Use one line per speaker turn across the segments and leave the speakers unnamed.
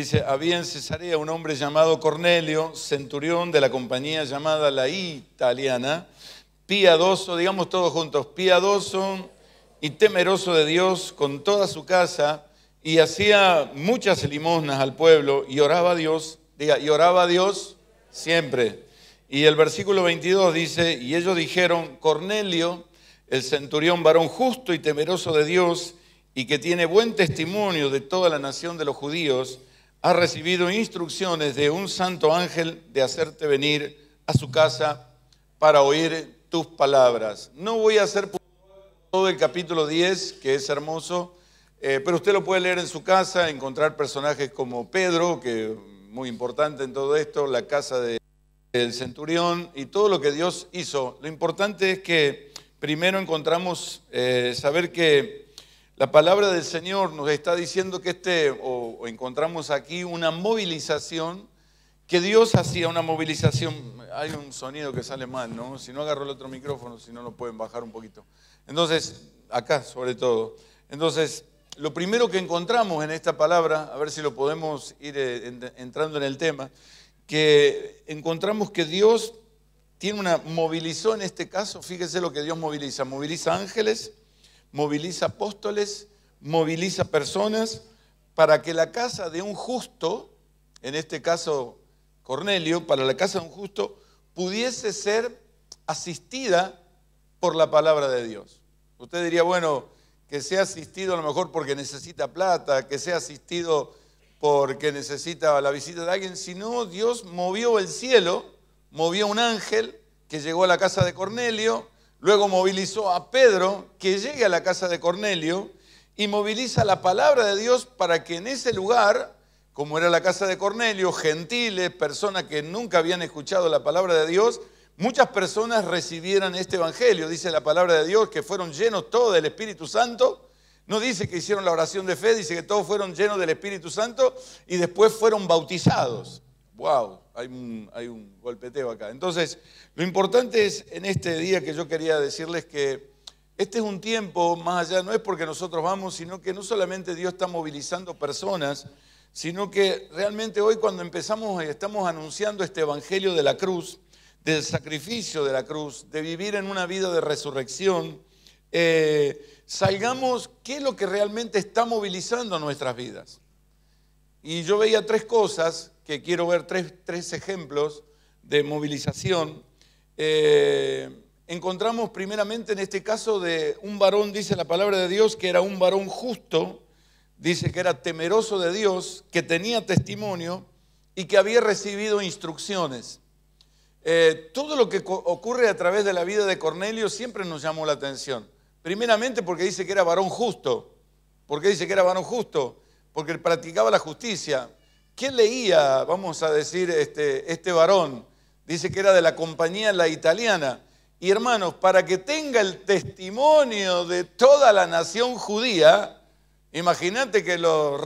Dice, había en Cesarea un hombre llamado Cornelio, centurión de la compañía llamada la Italiana, piadoso, digamos todos juntos, piadoso y temeroso de Dios con toda su casa y hacía muchas limosnas al pueblo y oraba a Dios, diga, y oraba a Dios siempre. Y el versículo 22 dice, y ellos dijeron, Cornelio, el centurión varón justo y temeroso de Dios, y que tiene buen testimonio de toda la nación de los judíos, ha recibido instrucciones de un santo ángel de hacerte venir a su casa para oír tus palabras. No voy a hacer todo el capítulo 10, que es hermoso, eh, pero usted lo puede leer en su casa, encontrar personajes como Pedro, que muy importante en todo esto, la casa del centurión y todo lo que Dios hizo. Lo importante es que primero encontramos eh, saber que la palabra del Señor nos está diciendo que este, o, encontramos aquí una movilización, que Dios hacía una movilización. Hay un sonido que sale mal, ¿no? Si no agarro el otro micrófono, si no lo pueden bajar un poquito. Entonces, acá sobre todo. Entonces, lo primero que encontramos en esta palabra, a ver si lo podemos ir eh, entrando en el tema, que encontramos que Dios tiene una movilizó en este caso, fíjese lo que Dios moviliza, moviliza ángeles, moviliza apóstoles, moviliza personas para que la casa de un justo, en este caso Cornelio, para la casa de un justo, pudiese ser asistida por la palabra de Dios. Usted diría, bueno, que sea asistido a lo mejor porque necesita plata, que sea asistido porque necesita la visita de alguien, sino Dios movió el cielo, movió un ángel que llegó a la casa de Cornelio, Luego movilizó a Pedro que llegue a la casa de Cornelio y moviliza la palabra de Dios para que en ese lugar, como era la casa de Cornelio, gentiles, personas que nunca habían escuchado la palabra de Dios, muchas personas recibieran este evangelio. Dice la palabra de Dios que fueron llenos todos del Espíritu Santo. No dice que hicieron la oración de fe, dice que todos fueron llenos del Espíritu Santo y después fueron bautizados. ¡Wow! hay un, golpeteo acá. Entonces, lo importante es en este día que yo quería decirles que este es un tiempo más allá, no es porque nosotros vamos, sino que no solamente Dios está movilizando personas, sino que realmente hoy cuando empezamos y estamos anunciando este Evangelio de la cruz, del sacrificio de la cruz, de vivir en una vida de resurrección, eh, salgamos qué es lo que realmente está movilizando nuestras vidas. Y yo veía tres cosas que quiero ver tres, ejemplos de movilización. Eh, encontramos primeramente en este caso de un varón, dice la palabra de Dios, que era un varón justo, dice que era temeroso de Dios, que tenía testimonio y que había recibido instrucciones. Eh, todo lo que ocurre a través de la vida de Cornelio siempre nos llamó la atención. Primeramente porque dice que era varón justo. ¿Por qué dice que era varón justo? Porque practicaba la justicia. ¿Qué leía, vamos a decir, este, este varón? Dice que era de la compañía La Italiana. Y hermanos, para que tenga el testimonio de toda la nación judía, imagínate que los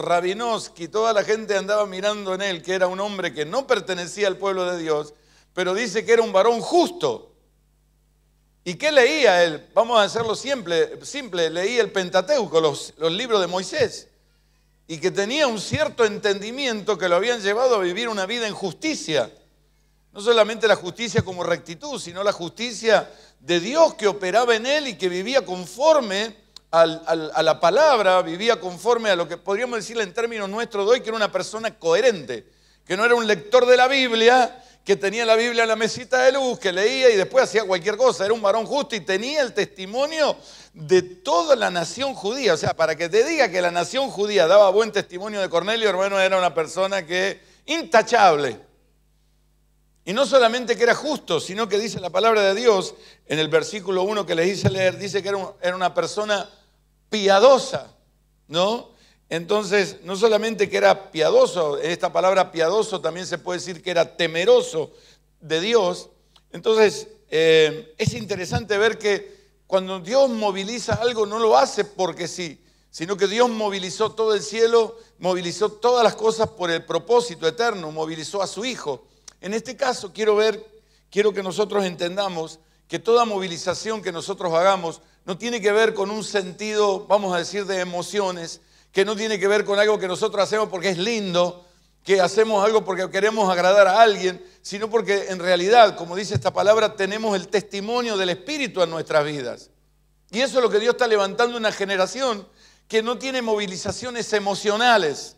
y toda la gente andaba mirando en él, que era un hombre que no pertenecía al pueblo de Dios, pero dice que era un varón justo. ¿Y qué leía él? Vamos a hacerlo simple, simple leía el Pentateuco, los, los libros de Moisés y que tenía un cierto entendimiento que lo habían llevado a vivir una vida en justicia. No solamente la justicia como rectitud, sino la justicia de Dios que operaba en él y que vivía conforme a la palabra, vivía conforme a lo que podríamos decirle en términos nuestros de hoy, que era una persona coherente, que no era un lector de la Biblia, que tenía la Biblia en la mesita de luz, que leía y después hacía cualquier cosa, era un varón justo y tenía el testimonio de toda la nación judía. O sea, para que te diga que la nación judía daba buen testimonio de Cornelio, hermano, era una persona que intachable. Y no solamente que era justo, sino que dice la palabra de Dios en el versículo 1 que les hice leer, dice que era, una persona piadosa, ¿no? Entonces, no solamente que era piadoso, en esta palabra piadoso también se puede decir que era temeroso de Dios. Entonces, eh, es interesante ver que cuando Dios moviliza algo, no lo hace porque sí, sino que Dios movilizó todo el cielo, movilizó todas las cosas por el propósito eterno, movilizó a su Hijo. En este caso quiero ver, quiero que nosotros entendamos que toda movilización que nosotros hagamos no tiene que ver con un sentido, vamos a decir, de emociones, que no tiene que ver con algo que nosotros hacemos porque es lindo, que hacemos algo porque queremos agradar a alguien, sino porque en realidad, como dice esta palabra, tenemos el testimonio del Espíritu en nuestras vidas. Y eso es lo que Dios está levantando una generación que no tiene movilizaciones emocionales,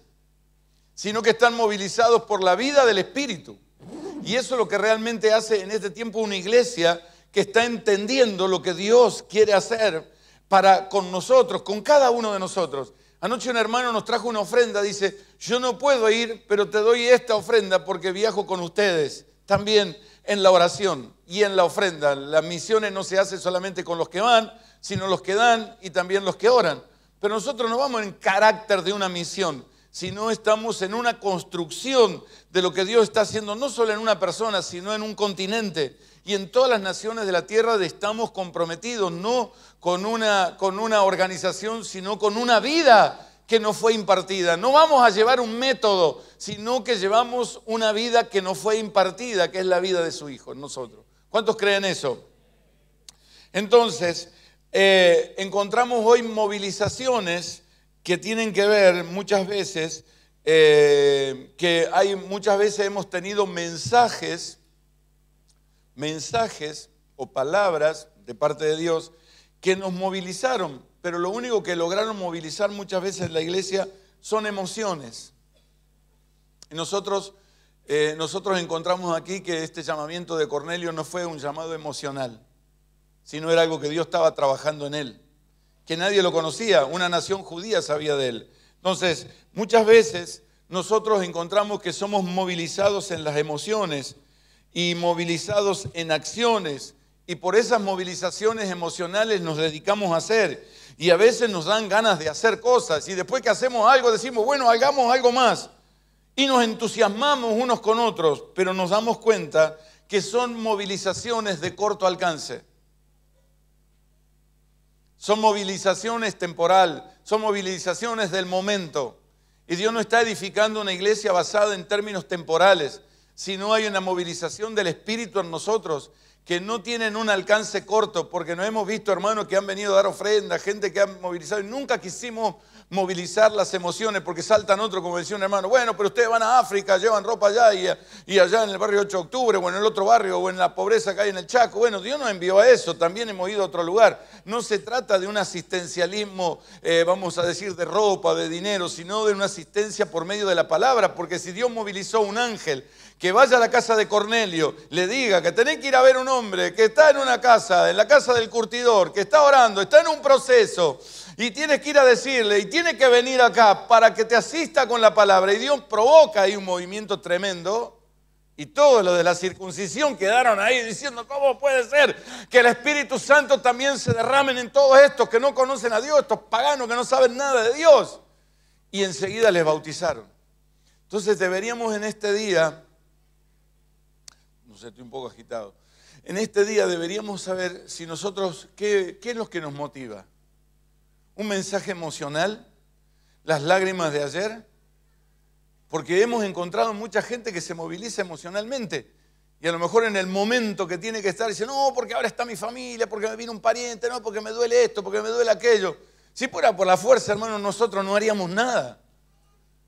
sino que están movilizados por la vida del Espíritu. Y eso es lo que realmente hace en este tiempo una iglesia que está entendiendo lo que Dios quiere hacer para con nosotros, con cada uno de nosotros. Anoche un hermano nos trajo una ofrenda, dice, yo no puedo ir, pero te doy esta ofrenda porque viajo con ustedes también en la oración y en la ofrenda. Las misiones no se hacen solamente con los que van, sino los que dan y también los que oran. Pero nosotros no vamos en carácter de una misión, sino estamos en una construcción de lo que Dios está haciendo, no solo en una persona, sino en un continente. Y en todas las naciones de la tierra estamos comprometidos, no con una, con una organización, sino con una vida que nos fue impartida. No vamos a llevar un método, sino que llevamos una vida que nos fue impartida, que es la vida de su Hijo, nosotros. ¿Cuántos creen eso? Entonces, eh, encontramos hoy movilizaciones que tienen que ver muchas veces, eh, que hay muchas veces hemos tenido mensajes, mensajes o palabras de parte de Dios que nos movilizaron, pero lo único que lograron movilizar muchas veces la iglesia son emociones. Y nosotros, eh, nosotros encontramos aquí que este llamamiento de Cornelio no fue un llamado emocional, sino era algo que Dios estaba trabajando en él que nadie lo conocía, una nación judía sabía de él. Entonces, muchas veces nosotros encontramos que somos movilizados en las emociones y movilizados en acciones y por esas movilizaciones emocionales nos dedicamos a hacer y a veces nos dan ganas de hacer cosas y después que hacemos algo decimos, bueno, hagamos algo más y nos entusiasmamos unos con otros, pero nos damos cuenta que son movilizaciones de corto alcance. Son movilizaciones temporal, son movilizaciones del momento. Y Dios no está edificando una iglesia basada en términos temporales, sino hay una movilización del Espíritu en nosotros que no tienen un alcance corto, porque no hemos visto hermanos que han venido a dar ofrenda gente que ha movilizado y nunca quisimos movilizar las emociones porque saltan otro, como decía un hermano, bueno, pero ustedes van a África, llevan ropa allá y, allá en el barrio 8 de octubre o en el otro barrio o en la pobreza que hay en el Chaco. Bueno, Dios nos envió a eso, también hemos ido a otro lugar. No se trata de un asistencialismo, eh, vamos a decir, de ropa, de dinero, sino de una asistencia por medio de la palabra, porque si Dios movilizó un ángel que vaya a la casa de Cornelio, le diga que tenés que ir a ver un hombre que está en una casa, en la casa del curtidor, que está orando, está en un proceso, y tienes que ir a decirle, y tiene que venir acá para que te asista con la palabra, y Dios provoca ahí un movimiento tremendo. Y todos los de la circuncisión quedaron ahí diciendo, ¿cómo puede ser que el Espíritu Santo también se derramen en todos estos que no conocen a Dios, estos paganos que no saben nada de Dios? Y enseguida les bautizaron. Entonces deberíamos en este día estoy un poco agitado. En este día deberíamos saber si nosotros, ¿qué, qué es lo que nos motiva? ¿Un mensaje emocional? ¿Las lágrimas de ayer? Porque hemos encontrado mucha gente que se moviliza emocionalmente. Y a lo mejor en el momento que tiene que estar dice, no, porque ahora está mi familia, porque me vino un pariente, no, porque me duele esto, porque me duele aquello. Si fuera por la fuerza, hermano, nosotros no haríamos nada.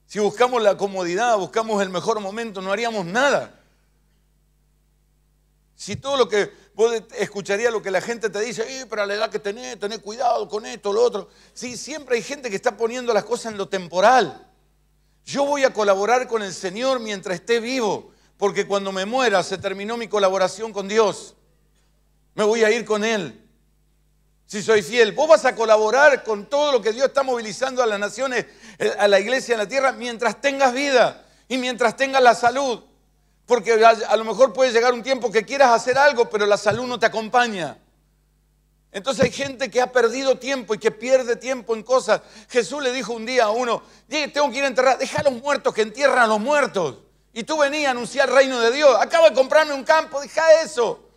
Si buscamos la comodidad, buscamos el mejor momento, no haríamos nada. Si todo lo que vos escucharías lo que la gente te dice, eh, pero la edad que tenés, tenés cuidado con esto, lo otro. Sí, siempre hay gente que está poniendo las cosas en lo temporal. Yo voy a colaborar con el Señor mientras esté vivo, porque cuando me muera se terminó mi colaboración con Dios. Me voy a ir con Él. Si soy fiel, vos vas a colaborar con todo lo que Dios está movilizando a las naciones, eh, a la iglesia, en la tierra, mientras tengas vida y mientras tengas la salud. Porque a, lo mejor puede llegar un tiempo que quieras hacer algo, pero la salud no te acompaña. Entonces hay gente que ha perdido tiempo y que pierde tiempo en cosas. Jesús le dijo un día a uno, tengo que ir a enterrar, deja a los muertos que entierran a los muertos. Y tú venías a anunciar el reino de Dios, acaba de comprarme un campo, deja eso.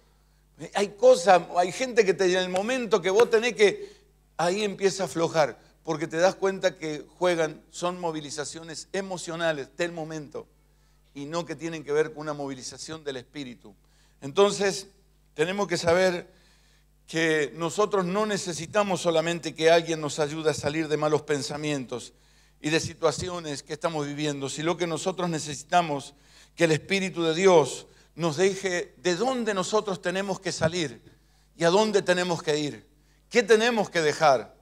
Hay cosas, hay gente que en el momento que vos tenés que, ahí empieza a aflojar, porque te das cuenta que juegan, son movilizaciones emocionales del momento y no que tienen que ver con una movilización del espíritu. Entonces, tenemos que saber que nosotros no necesitamos solamente que alguien nos ayude a salir de malos pensamientos y de situaciones que estamos viviendo, sino que nosotros necesitamos que el Espíritu de Dios nos deje de dónde nosotros tenemos que salir y a dónde tenemos que ir, qué tenemos que dejar.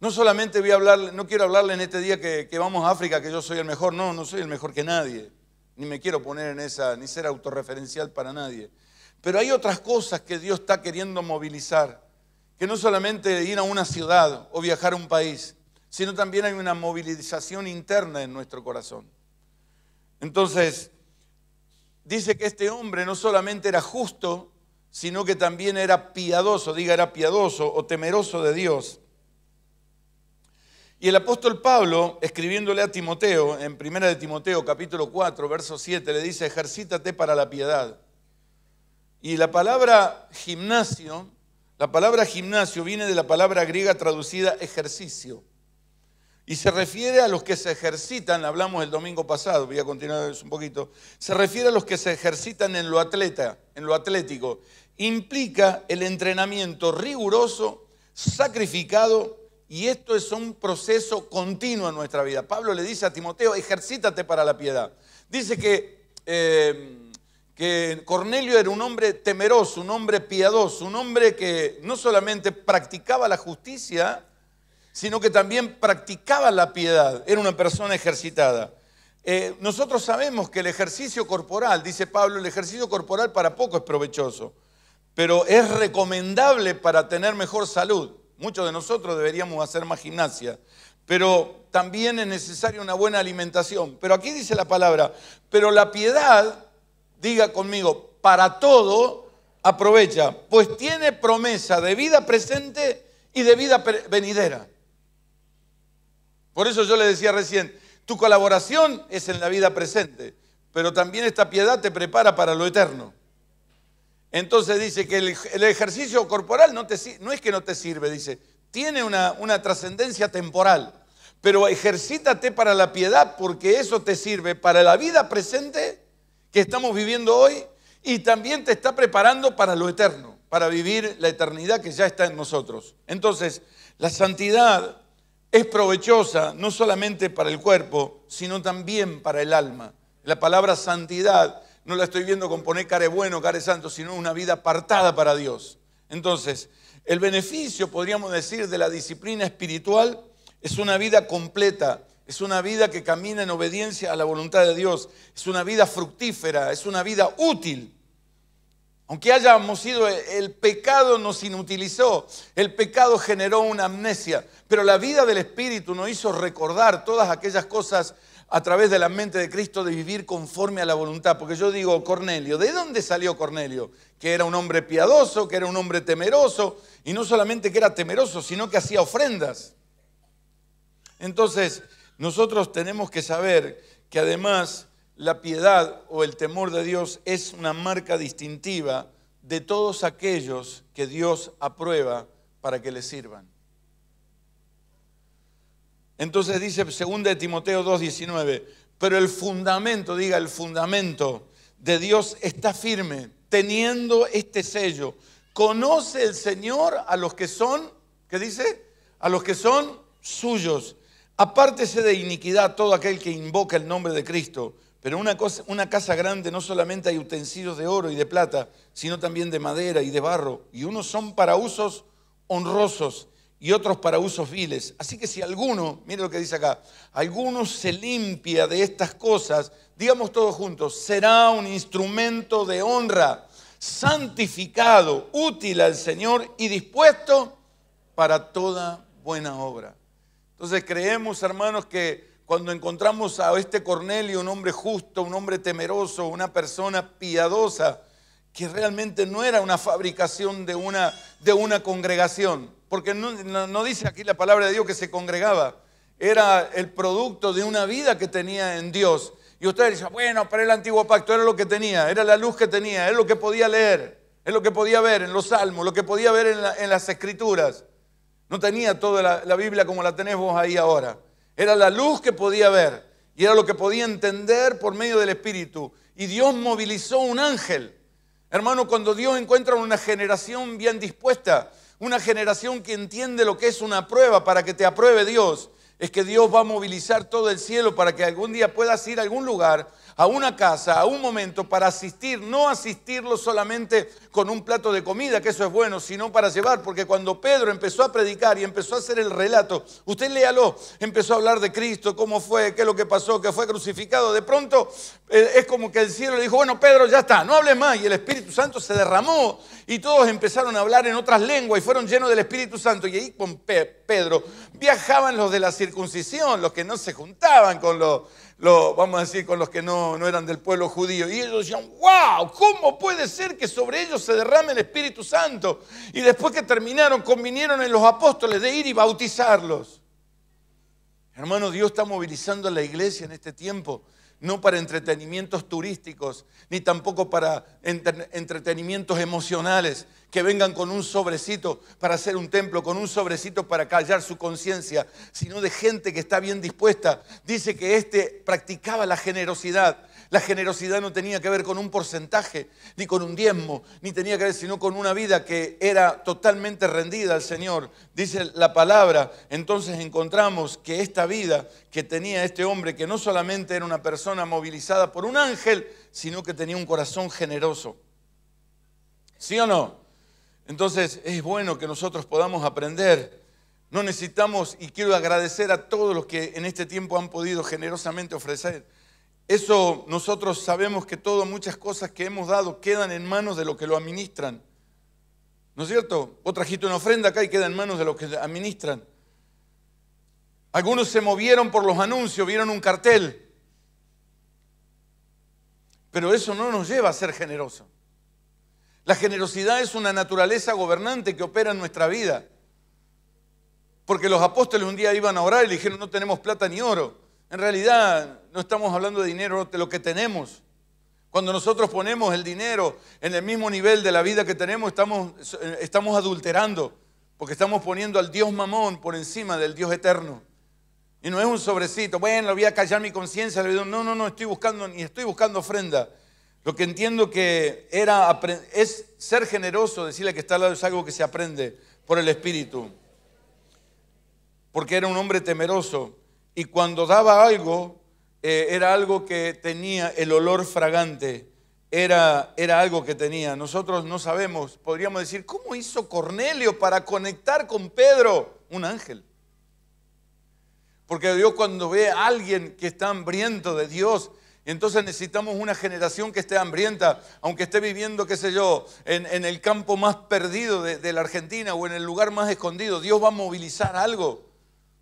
No solamente voy a hablar, no quiero hablarle en este día que, vamos a África, que yo soy el mejor, no, no soy el mejor que nadie ni me quiero poner en esa, ni ser autorreferencial para nadie. Pero hay otras cosas que Dios está queriendo movilizar, que no solamente ir a una ciudad o viajar a un país, sino también hay una movilización interna en nuestro corazón. Entonces, dice que este hombre no solamente era justo, sino que también era piadoso, diga, era piadoso o temeroso de Dios. Y el apóstol Pablo, escribiéndole a Timoteo, en Primera de Timoteo capítulo 4, verso 7, le dice, ejercítate para la piedad. Y la palabra gimnasio, la palabra gimnasio viene de la palabra griega traducida ejercicio. Y se refiere a los que se ejercitan, hablamos el domingo pasado, voy a continuar un poquito, se refiere a los que se ejercitan en lo atleta, en lo atlético. Implica el entrenamiento riguroso, sacrificado y esto es un proceso continuo en nuestra vida. Pablo le dice a Timoteo, ejercítate para la piedad. Dice que, eh, que Cornelio era un hombre temeroso, un hombre piadoso, un hombre que no solamente practicaba la justicia, sino que también practicaba la piedad. Era una persona ejercitada. Eh, nosotros sabemos que el ejercicio corporal, dice Pablo, el ejercicio corporal para poco es provechoso, pero es recomendable para tener mejor salud. Muchos de nosotros deberíamos hacer más gimnasia, pero también es necesaria una buena alimentación. Pero aquí dice la palabra, pero la piedad, diga conmigo, para todo aprovecha, pues tiene promesa de vida presente y de vida venidera. Por eso yo le decía recién, tu colaboración es en la vida presente, pero también esta piedad te prepara para lo eterno. Entonces dice que el, ejercicio corporal no, te, es que no te sirve, dice, tiene una, una trascendencia temporal, pero ejercítate para la piedad porque eso te sirve para la vida presente que estamos viviendo hoy y también te está preparando para lo eterno, para vivir la eternidad que ya está en nosotros. Entonces, la santidad es provechosa no solamente para el cuerpo, sino también para el alma. La palabra santidad no la estoy viendo con poner care bueno, care santo, sino una vida apartada para Dios. Entonces, el beneficio, podríamos decir, de la disciplina espiritual es una vida completa, es una vida que camina en obediencia a la voluntad de Dios, es una vida fructífera, es una vida útil. Aunque hayamos sido, el pecado nos inutilizó, el pecado generó una amnesia, pero la vida del Espíritu nos hizo recordar todas aquellas cosas a través de la mente de Cristo de vivir conforme a la voluntad. Porque yo digo, Cornelio, ¿de dónde salió Cornelio? Que era un hombre piadoso, que era un hombre temeroso, y no solamente que era temeroso, sino que hacía ofrendas. Entonces, nosotros tenemos que saber que además la piedad o el temor de Dios es una marca distintiva de todos aquellos que Dios aprueba para que le sirvan. Entonces dice 2 de Timoteo 2:19, pero el fundamento, diga el fundamento de Dios está firme, teniendo este sello. Conoce el Señor a los que son, ¿qué dice? A los que son suyos. Apártese de iniquidad todo aquel que invoca el nombre de Cristo. Pero una, cosa, una casa grande no solamente hay utensilios de oro y de plata, sino también de madera y de barro. Y unos son para usos honrosos y otros para usos viles. Así que si alguno, mire lo que dice acá, alguno se limpia de estas cosas, digamos todos juntos, será un instrumento de honra, santificado, útil al Señor y dispuesto para toda buena obra. Entonces creemos, hermanos, que cuando encontramos a este Cornelio, un hombre justo, un hombre temeroso, una persona piadosa, que realmente no era una fabricación de una, de una congregación, porque no, dice aquí la palabra de Dios que se congregaba, era el producto de una vida que tenía en Dios. Y ustedes dicen, bueno, para el antiguo pacto era lo que tenía, era la luz que tenía, era lo que podía leer, es lo que podía ver en los salmos, lo que podía ver en, las escrituras. No tenía toda la, la, Biblia como la tenés vos ahí ahora. Era la luz que podía ver y era lo que podía entender por medio del Espíritu. Y Dios movilizó un ángel. Hermano, cuando Dios encuentra una generación bien dispuesta, una generación que entiende lo que es una prueba para que te apruebe Dios es que Dios va a movilizar todo el cielo para que algún día puedas ir a algún lugar, a una casa, a un momento para asistir, no asistirlo solamente con un plato de comida, que eso es bueno, sino para llevar, porque cuando Pedro empezó a predicar y empezó a hacer el relato, usted léalo, empezó a hablar de Cristo, cómo fue, qué es lo que pasó, que fue crucificado, de pronto eh, es como que el cielo le dijo, bueno, Pedro, ya está, no hables más, y el Espíritu Santo se derramó y todos empezaron a hablar en otras lenguas y fueron llenos del Espíritu Santo, y ahí con Pedro viajaban los de la circunstancia, los que no se juntaban con los, vamos a decir, con los que no, no eran del pueblo judío. Y ellos decían, wow, ¿cómo puede ser que sobre ellos se derrame el Espíritu Santo? Y después que terminaron, convinieron en los apóstoles de ir y bautizarlos. Hermano, Dios está movilizando a la iglesia en este tiempo no para entretenimientos turísticos, ni tampoco para entretenimientos emocionales, que vengan con un sobrecito para hacer un templo, con un sobrecito para callar su conciencia, sino de gente que está bien dispuesta. Dice que este practicaba la generosidad la generosidad no tenía que ver con un porcentaje, ni con un diezmo, ni tenía que ver sino con una vida que era totalmente rendida al Señor. Dice la palabra, entonces encontramos que esta vida que tenía este hombre, que no solamente era una persona movilizada por un ángel, sino que tenía un corazón generoso. ¿Sí o no? Entonces es bueno que nosotros podamos aprender. No necesitamos, y quiero agradecer a todos los que en este tiempo han podido generosamente ofrecer eso nosotros sabemos que todas muchas cosas que hemos dado quedan en manos de los que lo administran. ¿No es cierto? Otra trajiste una ofrenda acá y queda en manos de los que administran. Algunos se movieron por los anuncios, vieron un cartel. Pero eso no nos lleva a ser generoso. La generosidad es una naturaleza gobernante que opera en nuestra vida. Porque los apóstoles un día iban a orar y le dijeron, no tenemos plata ni oro. En realidad no estamos hablando de dinero, de lo que tenemos. Cuando nosotros ponemos el dinero en el mismo nivel de la vida que tenemos, estamos, estamos adulterando, porque estamos poniendo al Dios mamón por encima del Dios eterno. Y no es un sobrecito, bueno, voy a callar mi conciencia, no, no, no, estoy buscando, ni estoy buscando ofrenda. Lo que entiendo que era, es ser generoso, decirle que está al lado es algo que se aprende por el Espíritu. Porque era un hombre temeroso y cuando daba algo, eh, era algo que tenía el olor fragante, era, era algo que tenía. Nosotros no sabemos, podríamos decir, ¿cómo hizo Cornelio para conectar con Pedro? Un ángel. Porque Dios cuando ve a alguien que está hambriento de Dios, entonces necesitamos una generación que esté hambrienta, aunque esté viviendo, qué sé yo, en, el campo más perdido de, la Argentina o en el lugar más escondido, Dios va a movilizar algo.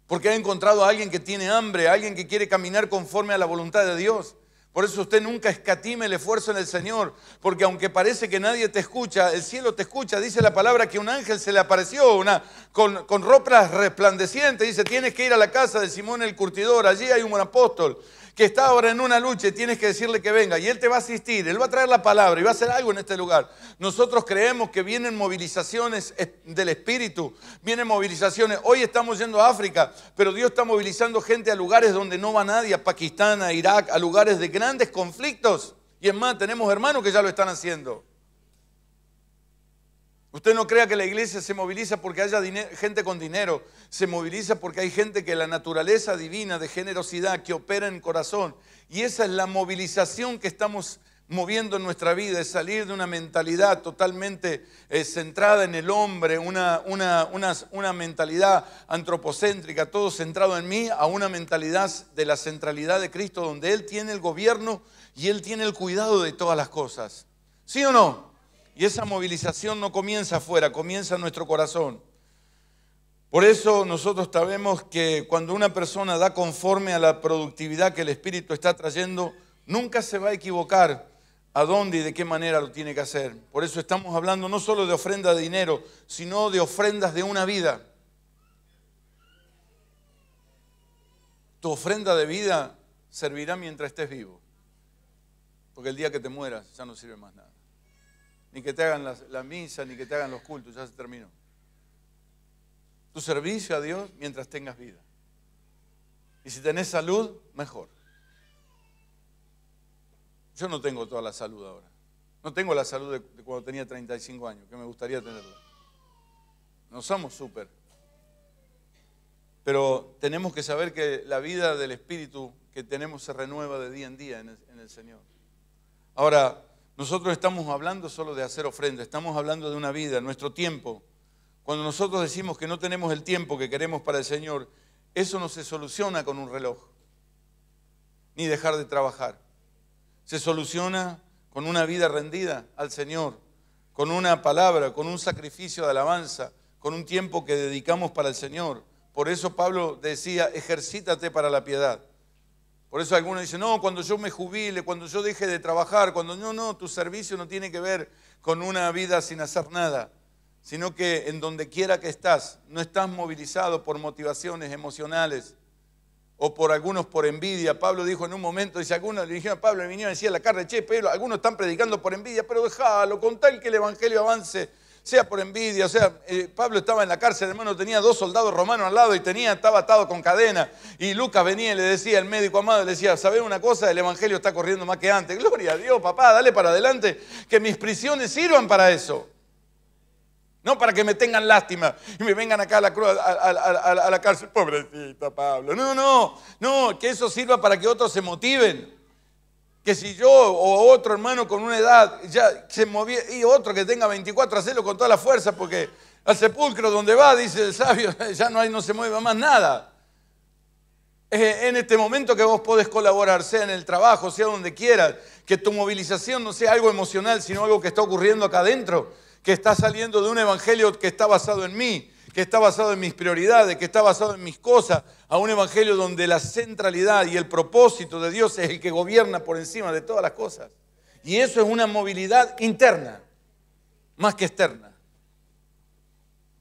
Porque ha encontrado a alguien que tiene hambre, a alguien que quiere caminar conforme a la voluntad de Dios. Por eso usted nunca escatime el esfuerzo en el Señor, porque aunque parece que nadie te escucha, el cielo te escucha. Dice la palabra que un ángel se le apareció una, con, con ropas resplandecientes. Dice, tienes que ir a la casa de Simón el Curtidor, allí hay un apóstol que está ahora en una lucha y tienes que decirle que venga y Él te va a asistir, Él va a traer la palabra y va a hacer algo en este lugar. Nosotros creemos que vienen movilizaciones eh, del Espíritu, vienen movilizaciones. Hoy estamos yendo a África, pero Dios está movilizando gente a lugares donde no va nadie, a Pakistán, a Irak, a lugares de grandes conflictos. Y es más, tenemos hermanos que ya lo están haciendo. Usted no crea que la iglesia se moviliza porque haya gente con dinero, se moviliza porque hay gente que la naturaleza divina de generosidad que opera en corazón. Y esa es la movilización que estamos moviendo en nuestra vida, es salir de una mentalidad totalmente eh, centrada en el hombre, una, una, una, mentalidad antropocéntrica, todo centrado en mí, a una mentalidad de la centralidad de Cristo, donde Él tiene el gobierno y Él tiene el cuidado de todas las cosas. ¿Sí o no? Y esa movilización no comienza afuera, comienza en nuestro corazón. Por eso nosotros sabemos que cuando una persona da conforme a la productividad que el Espíritu está trayendo, nunca se va a equivocar a dónde y de qué manera lo tiene que hacer. Por eso estamos hablando no solo de ofrenda de dinero, sino de ofrendas de una vida. Tu ofrenda de vida servirá mientras estés vivo, porque el día que te mueras ya no sirve más nada ni que te hagan la, misa, ni que te hagan los cultos, ya se terminó. Tu servicio a Dios mientras tengas vida. Y si tenés salud, mejor. Yo no tengo toda la salud ahora. No tengo la salud de, cuando tenía 35 años, que me gustaría tenerla. No somos súper. Pero tenemos que saber que la vida del Espíritu que tenemos se renueva de día en día en en el Señor. Ahora, nosotros estamos hablando solo de hacer ofrenda, estamos hablando de una vida, nuestro tiempo. Cuando nosotros decimos que no tenemos el tiempo que queremos para el Señor, eso no se soluciona con un reloj, ni dejar de trabajar. Se soluciona con una vida rendida al Señor, con una palabra, con un sacrificio de alabanza, con un tiempo que dedicamos para el Señor. Por eso Pablo decía, ejercítate para la piedad. Por eso algunos dicen, no, cuando yo me jubile, cuando yo deje de trabajar, cuando no, no, tu servicio no tiene que ver con una vida sin hacer nada, sino que en donde quiera que estás, no estás movilizado por motivaciones emocionales o por algunos por envidia. Pablo dijo en un momento, dice, algunos le dijeron a Pablo, le vinieron a decir a la carne, che, pero algunos están predicando por envidia, pero déjalo, con tal que el Evangelio avance, sea por envidia, o sea, eh, Pablo estaba en la cárcel, hermano, tenía dos soldados romanos al lado y tenía, estaba atado con cadena. Y Lucas venía y le decía, el médico amado, le decía, ¿saben una cosa? El Evangelio está corriendo más que antes. Gloria a Dios, papá, dale para adelante, que mis prisiones sirvan para eso. No para que me tengan lástima y me vengan acá a la, cruz, a, la cárcel. Pobrecito Pablo. No, no, no, que eso sirva para que otros se motiven. Que si yo o otro hermano con una edad ya se movía, y otro que tenga 24, hacerlo con toda la fuerza, porque al sepulcro donde va, dice el sabio, ya no, hay, no se mueve más nada. En este momento que vos podés colaborar, sea en el trabajo, sea donde quieras, que tu movilización no sea algo emocional, sino algo que está ocurriendo acá adentro, que está saliendo de un evangelio que está basado en mí, que está basado en mis prioridades, que está basado en mis cosas, a un evangelio donde la centralidad y el propósito de Dios es el que gobierna por encima de todas las cosas. Y eso es una movilidad interna, más que externa.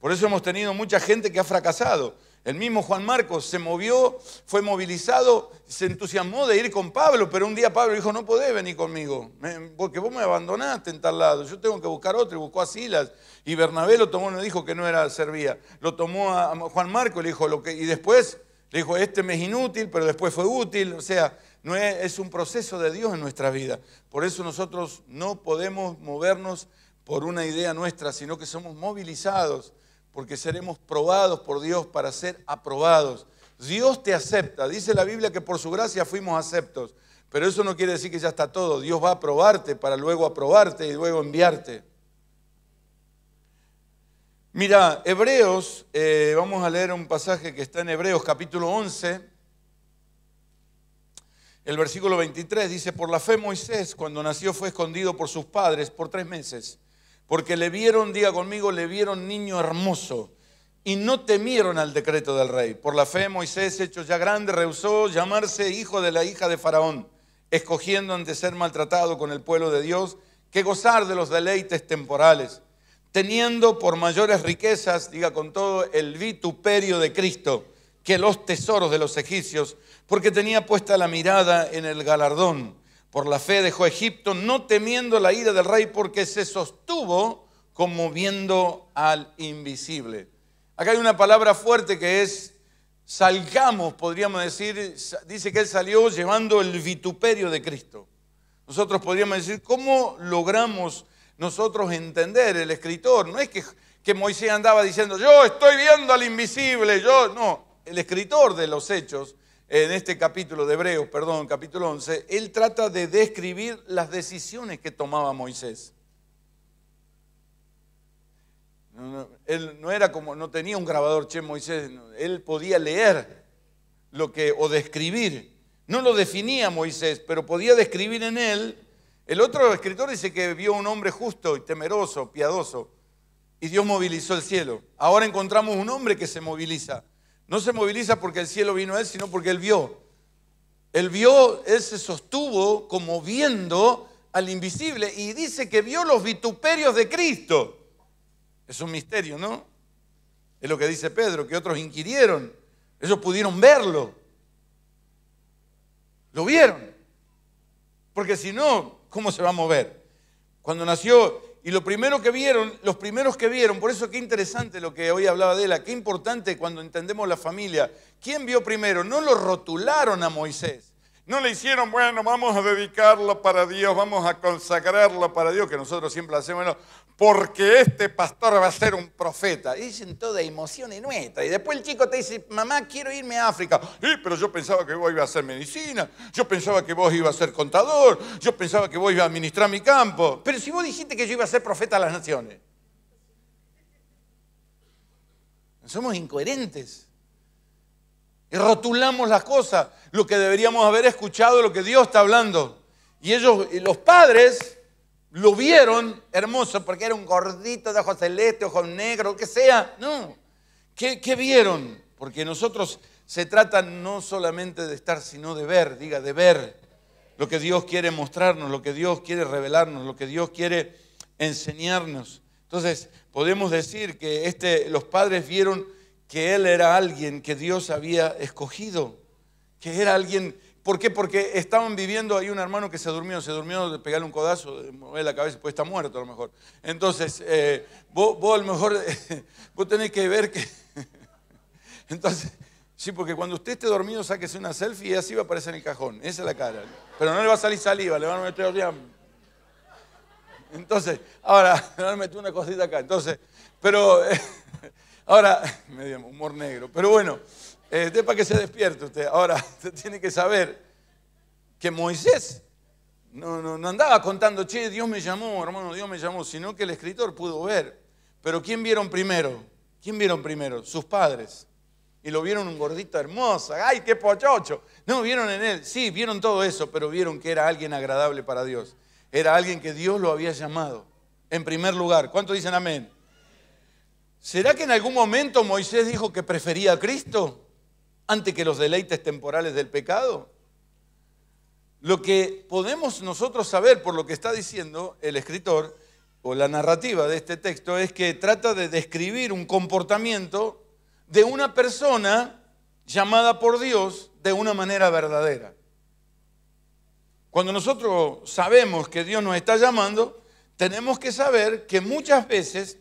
Por eso hemos tenido mucha gente que ha fracasado, el mismo Juan Marcos se movió, fue movilizado, se entusiasmó de ir con Pablo, pero un día Pablo dijo, no podés venir conmigo, porque vos me abandonaste en tal lado, yo tengo que buscar otro, y buscó a Silas. Y Bernabé lo tomó, no dijo que no era servía, lo tomó a Juan Marcos, le dijo, lo que, y después le dijo, este me es inútil, pero después fue útil, o sea, no es, es un proceso de Dios en nuestra vida. Por eso nosotros no podemos movernos por una idea nuestra, sino que somos movilizados porque seremos probados por Dios para ser aprobados. Dios te acepta. Dice la Biblia que por su gracia fuimos aceptos. Pero eso no quiere decir que ya está todo. Dios va a probarte para luego aprobarte y luego enviarte. Mira, Hebreos, eh, vamos a leer un pasaje que está en Hebreos capítulo 11. El versículo 23 dice, por la fe Moisés, cuando nació, fue escondido por sus padres por tres meses porque le vieron, diga conmigo, le vieron niño hermoso y no temieron al decreto del rey. Por la fe Moisés, hecho ya grande, rehusó llamarse hijo de la hija de Faraón, escogiendo ante ser maltratado con el pueblo de Dios que gozar de los deleites temporales, teniendo por mayores riquezas, diga con todo, el vituperio de Cristo que los tesoros de los egipcios, porque tenía puesta la mirada en el galardón. Por la fe dejó Egipto, no temiendo la ira del rey, porque se sostuvo como viendo al invisible. Acá hay una palabra fuerte que es salgamos, podríamos decir, dice que él salió llevando el vituperio de Cristo. Nosotros podríamos decir, ¿cómo logramos nosotros entender el escritor? No es que, que Moisés andaba diciendo, yo estoy viendo al invisible, yo, no, el escritor de los hechos en este capítulo de Hebreos, perdón, capítulo 11, él trata de describir las decisiones que tomaba Moisés. él no era como, no tenía un grabador, che Moisés, él podía leer lo que, o describir. No lo definía Moisés, pero podía describir en él. El otro escritor dice que vio un hombre justo y temeroso, piadoso, y Dios movilizó el cielo. Ahora encontramos un hombre que se moviliza no se moviliza porque el cielo vino a él, sino porque él vio. Él vio, él se sostuvo como viendo al invisible y dice que vio los vituperios de Cristo. Es un misterio, ¿no? Es lo que dice Pedro, que otros inquirieron. Ellos pudieron verlo. Lo vieron. Porque si no, ¿cómo se va a mover? Cuando nació y lo primero que vieron, los primeros que vieron, por eso qué interesante lo que hoy hablaba de la, qué importante cuando entendemos la familia. ¿Quién vio primero? No lo rotularon a Moisés. No le hicieron, bueno, vamos a dedicarlo para Dios, vamos a consagrarlo para Dios, que nosotros siempre hacemos. Bueno, porque este pastor va a ser un profeta. dicen toda emoción y nuestra. Y después el chico te dice, mamá, quiero irme a África. Sí, pero yo pensaba que vos ibas a hacer medicina, yo pensaba que vos ibas a ser contador, yo pensaba que vos ibas a administrar mi campo. Pero si vos dijiste que yo iba a ser profeta de las naciones. Somos incoherentes. Y rotulamos las cosas, lo que deberíamos haber escuchado, lo que Dios está hablando. Y ellos, los padres, lo vieron hermoso porque era un gordito de ojos celeste, ojos negros, que sea. No. ¿Qué, vieron? Porque nosotros se trata no solamente de estar, sino de ver, diga, de ver lo que Dios quiere mostrarnos, lo que Dios quiere revelarnos, lo que Dios quiere enseñarnos. Entonces, podemos decir que este, los padres vieron que él era alguien que Dios había escogido, que era alguien ¿Por qué? Porque estaban viviendo, ahí un hermano que se durmió, se durmió de pegarle un codazo, de mover la cabeza, pues está muerto a lo mejor. Entonces, eh, vos, vos, a lo mejor, vos tenés que ver que... Entonces, sí, porque cuando usted esté dormido, sáquese una selfie y así va a aparecer en el cajón. Esa es la cara. Pero no le va a salir saliva, le van a meter... Entonces, ahora, le van a meter una cosita acá. Entonces, pero... Ahora, ahora, dio humor negro, pero bueno... Este para que se despierte usted. Ahora, usted tiene que saber que Moisés no, no, no andaba contando, che, Dios me llamó, hermano, Dios me llamó, sino que el escritor pudo ver. Pero ¿quién vieron primero? ¿Quién vieron primero? Sus padres. Y lo vieron un gordito hermoso. ¡Ay, qué pochocho! No, vieron en él. Sí, vieron todo eso, pero vieron que era alguien agradable para Dios. Era alguien que Dios lo había llamado. En primer lugar, ¿cuánto dicen amén? ¿Será que en algún momento Moisés dijo que prefería a Cristo? ante que los deleites temporales del pecado. Lo que podemos nosotros saber por lo que está diciendo el escritor o la narrativa de este texto es que trata de describir un comportamiento de una persona llamada por Dios de una manera verdadera. Cuando nosotros sabemos que Dios nos está llamando, tenemos que saber que muchas veces,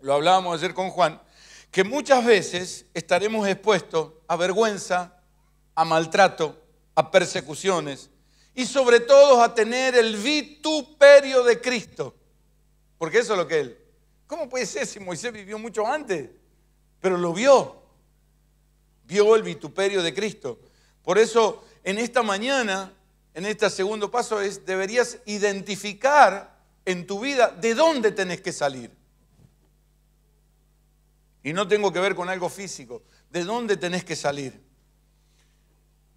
lo hablábamos ayer con Juan, que muchas veces estaremos expuestos a vergüenza, a maltrato, a persecuciones y sobre todo a tener el vituperio de Cristo. Porque eso es lo que él. ¿Cómo puede ser si Moisés vivió mucho antes? Pero lo vio. Vio el vituperio de Cristo. Por eso en esta mañana, en este segundo paso, es, deberías identificar en tu vida de dónde tenés que salir y no tengo que ver con algo físico. ¿De dónde tenés que salir?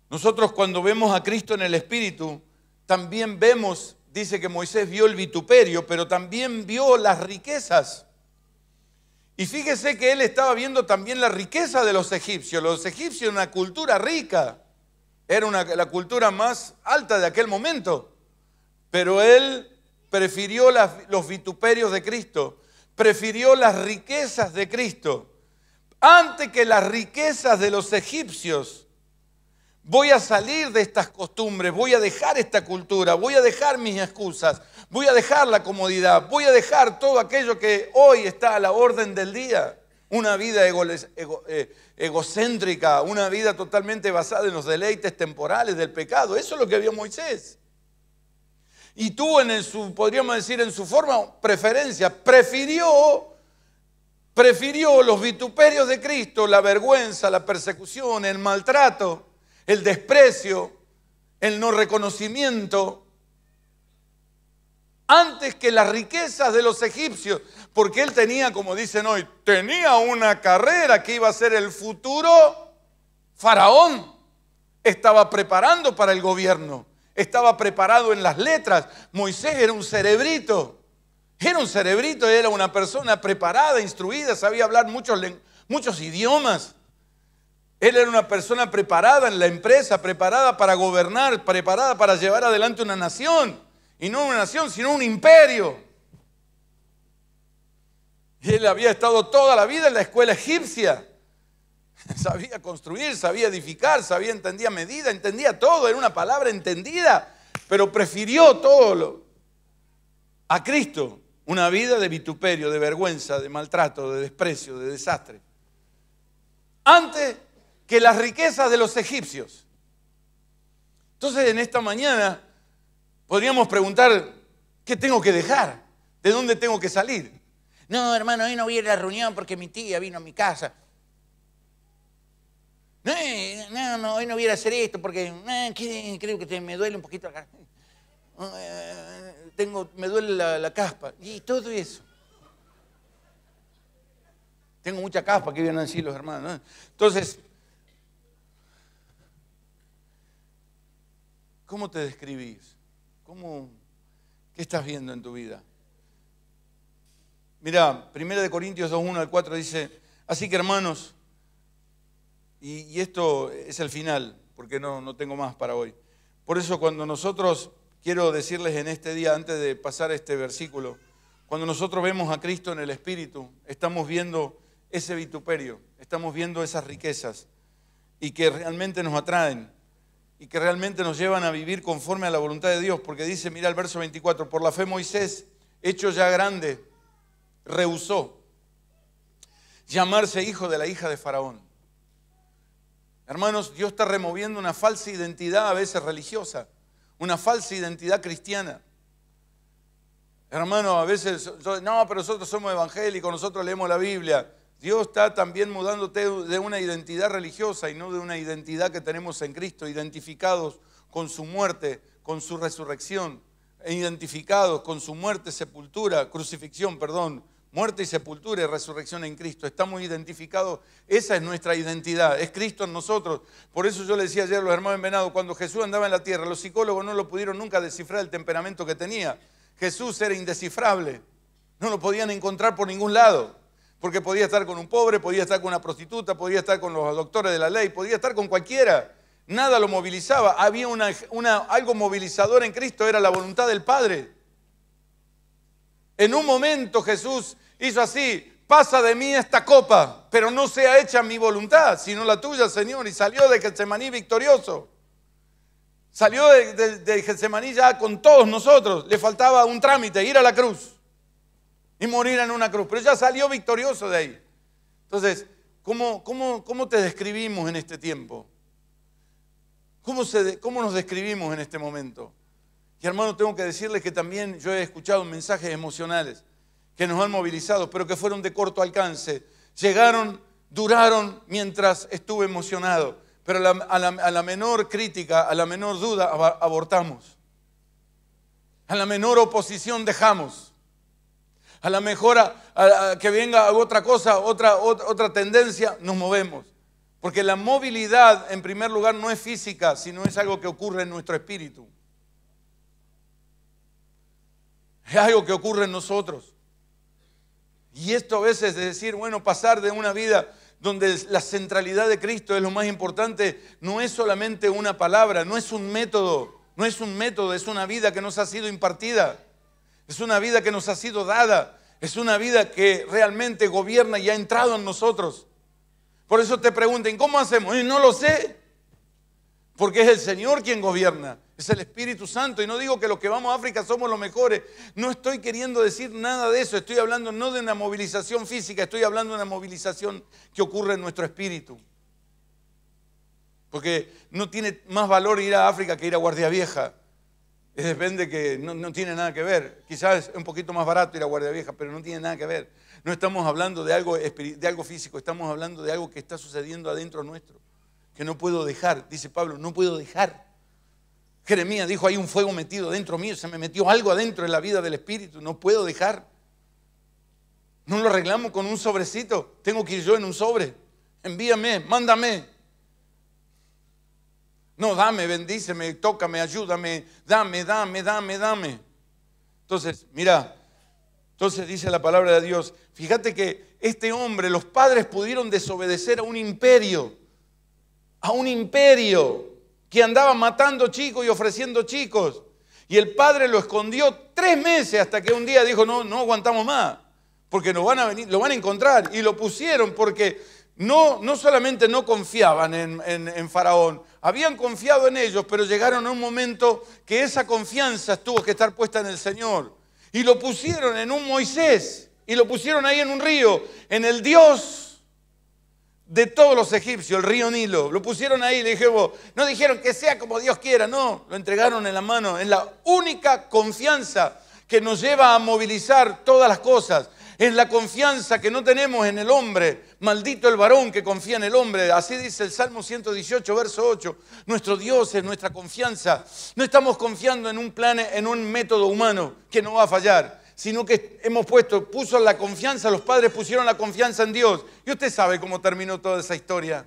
Nosotros cuando vemos a Cristo en el Espíritu, también vemos, dice que Moisés vio el vituperio, pero también vio las riquezas. Y fíjese que él estaba viendo también la riqueza de los egipcios. Los egipcios una cultura rica, era la cultura más alta de aquel momento, pero él prefirió los vituperios de Cristo prefirió las riquezas de Cristo. Antes que las riquezas de los egipcios, voy a salir de estas costumbres, voy a dejar esta cultura, voy a dejar mis excusas, voy a dejar la comodidad, voy a dejar todo aquello que hoy está a la orden del día. Una vida eh, egocéntrica, una vida totalmente basada en los deleites temporales del pecado. Eso es lo que vio Moisés y tuvo en su, podríamos decir, en su forma preferencia, prefirió, prefirió los vituperios de Cristo, la vergüenza, la persecución, el maltrato, el desprecio, el no reconocimiento, antes que las riquezas de los egipcios, porque él tenía, como dicen hoy, tenía una carrera que iba a ser el futuro faraón, estaba preparando para el gobierno estaba preparado en las letras. Moisés era un cerebrito. Era un cerebrito, era una persona preparada, instruida, sabía hablar muchos, muchos idiomas. Él era una persona preparada en la empresa, preparada para gobernar, preparada para llevar adelante una nación. Y no una nación, sino un imperio. Él había estado toda la vida en la escuela egipcia. Sabía construir, sabía edificar, sabía, entendía medida, entendía todo, era una palabra entendida, pero prefirió todo a Cristo. Una vida de vituperio, de vergüenza, de maltrato, de desprecio, de desastre. Antes que las riquezas de los egipcios. Entonces en esta mañana podríamos preguntar, ¿qué tengo que dejar? ¿De dónde tengo que salir? No, hermano, hoy no voy a a la reunión porque mi tía vino a mi casa. Eh, no, no, hoy no voy a hacer esto porque eh, creo que me duele un poquito la eh, tengo, me duele la, caspa. Y todo eso. Tengo mucha caspa que vienen a decir los hermanos. Entonces, ¿cómo te describís? ¿Cómo, ¿Qué estás viendo en tu vida? Mira, 1 Corintios 2, 1 al 4 dice, así que hermanos, y, esto es el final, porque no, no tengo más para hoy. Por eso cuando nosotros, quiero decirles en este día, antes de pasar este versículo, cuando nosotros vemos a Cristo en el Espíritu, estamos viendo ese vituperio, estamos viendo esas riquezas y que realmente nos atraen y que realmente nos llevan a vivir conforme a la voluntad de Dios, porque dice, mira el verso 24, por la fe Moisés, hecho ya grande, rehusó llamarse hijo de la hija de Faraón. Hermanos, Dios está removiendo una falsa identidad a veces religiosa, una falsa identidad cristiana. Hermanos, a veces, no, pero nosotros somos evangélicos, nosotros leemos la Biblia. Dios está también mudándote de una identidad religiosa y no de una identidad que tenemos en Cristo, identificados con su muerte, con su resurrección, identificados con su muerte, sepultura, crucifixión, perdón, muerte y sepultura y resurrección en Cristo. Estamos identificados, esa es nuestra identidad, es Cristo en nosotros. Por eso yo le decía ayer a los hermanos en cuando Jesús andaba en la tierra, los psicólogos no lo pudieron nunca descifrar el temperamento que tenía. Jesús era indescifrable, no lo podían encontrar por ningún lado, porque podía estar con un pobre, podía estar con una prostituta, podía estar con los doctores de la ley, podía estar con cualquiera. Nada lo movilizaba, había una, algo movilizador en Cristo, era la voluntad del Padre. En un momento Jesús hizo así, pasa de mí esta copa, pero no sea hecha mi voluntad, sino la tuya, Señor. Y salió de Getsemaní victorioso. Salió de, de, Getsemaní ya con todos nosotros. Le faltaba un trámite, ir a la cruz y morir en una cruz. Pero ya salió victorioso de ahí. Entonces, ¿cómo, cómo, te describimos en este tiempo? ¿Cómo, ¿Cómo nos describimos en este momento? Y hermano, tengo que decirles que también yo he escuchado mensajes emocionales que nos han movilizado, pero que fueron de corto alcance. Llegaron, duraron mientras estuve emocionado, pero a la, menor crítica, a la menor duda, abortamos. A la menor oposición dejamos. A la mejora, que venga otra cosa, otra, otra tendencia, nos movemos. Porque la movilidad, en primer lugar, no es física, sino es algo que ocurre en nuestro espíritu. Es algo que ocurre en nosotros. Y esto a veces es decir, bueno, pasar de una vida donde la centralidad de Cristo es lo más importante, no es solamente una palabra, no es un método, no es un método, es una vida que nos ha sido impartida, es una vida que nos ha sido dada, es una vida que realmente gobierna y ha entrado en nosotros. Por eso te pregunten, ¿cómo hacemos? Y no lo sé, porque es el Señor quien gobierna es el Espíritu Santo. Y no digo que los que vamos a África somos los mejores. No estoy queriendo decir nada de eso. Estoy hablando no de una movilización física, estoy hablando de una movilización que ocurre en nuestro espíritu. Porque no tiene más valor ir a África que ir a Guardia Vieja. Depende que no, tiene nada que ver. Quizás es un poquito más barato ir a Guardia Vieja, pero no tiene nada que ver. No estamos hablando de algo, de algo físico, estamos hablando de algo que está sucediendo adentro nuestro, que no puedo dejar. Dice Pablo, no puedo dejar Jeremías dijo, hay un fuego metido dentro mío, se me metió algo adentro en la vida del Espíritu, no puedo dejar. No lo arreglamos con un sobrecito, tengo que ir yo en un sobre. Envíame, mándame. No, dame, bendíceme, tócame, ayúdame, dame, dame, dame, dame. Entonces, mira, entonces dice la palabra de Dios, fíjate que este hombre, los padres pudieron desobedecer a un imperio, a un imperio que andaba matando chicos y ofreciendo chicos. Y el padre lo escondió tres meses hasta que un día dijo, no, no aguantamos más, porque nos van a venir, lo van a encontrar. Y lo pusieron porque no, no solamente no confiaban en, en Faraón, habían confiado en ellos, pero llegaron a un momento que esa confianza tuvo que estar puesta en el Señor. Y lo pusieron en un Moisés, y lo pusieron ahí en un río, en el Dios de todos los egipcios, el río Nilo. Lo pusieron ahí, le dije, no dijeron que sea como Dios quiera, no, lo entregaron en la mano. en la única confianza que nos lleva a movilizar todas las cosas. en la confianza que no tenemos en el hombre. Maldito el varón que confía en el hombre. Así dice el Salmo 118, verso 8. Nuestro Dios es nuestra confianza. No estamos confiando en un plan, en un método humano que no va a fallar sino que hemos puesto, puso la confianza, los padres pusieron la confianza en Dios. Y usted sabe cómo terminó toda esa historia.